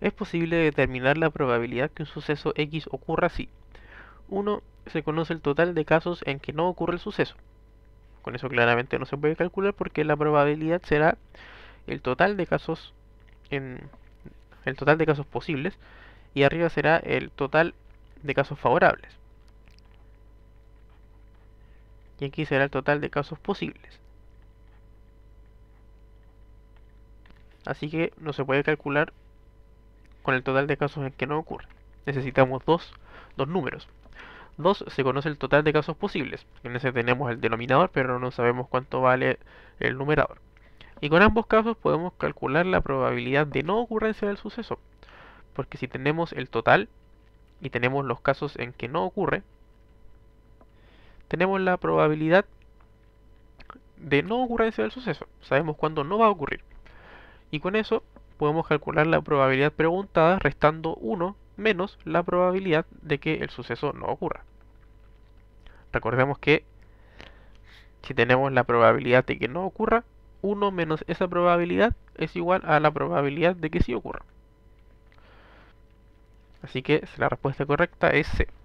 es posible determinar la probabilidad que un suceso X ocurra así. 1. Se conoce el total de casos en que no ocurre el suceso. Con eso claramente no se puede calcular porque la probabilidad será el total de casos en el total de casos posibles y arriba será el total de casos favorables. Y aquí será el total de casos posibles. Así que no se puede calcular con el total de casos en que no ocurre. Necesitamos dos, dos números. Dos se conoce el total de casos posibles. En ese tenemos el denominador, pero no sabemos cuánto vale el numerador. Y con ambos casos podemos calcular la probabilidad de no ocurrencia del suceso. Porque si tenemos el total y tenemos los casos en que no ocurre, tenemos la probabilidad de no ocurrencia del suceso. Sabemos cuándo no va a ocurrir. Y con eso podemos calcular la probabilidad preguntada restando 1 menos la probabilidad de que el suceso no ocurra. Recordemos que si tenemos la probabilidad de que no ocurra, 1 menos esa probabilidad es igual a la probabilidad de que sí ocurra. Así que la respuesta correcta es C.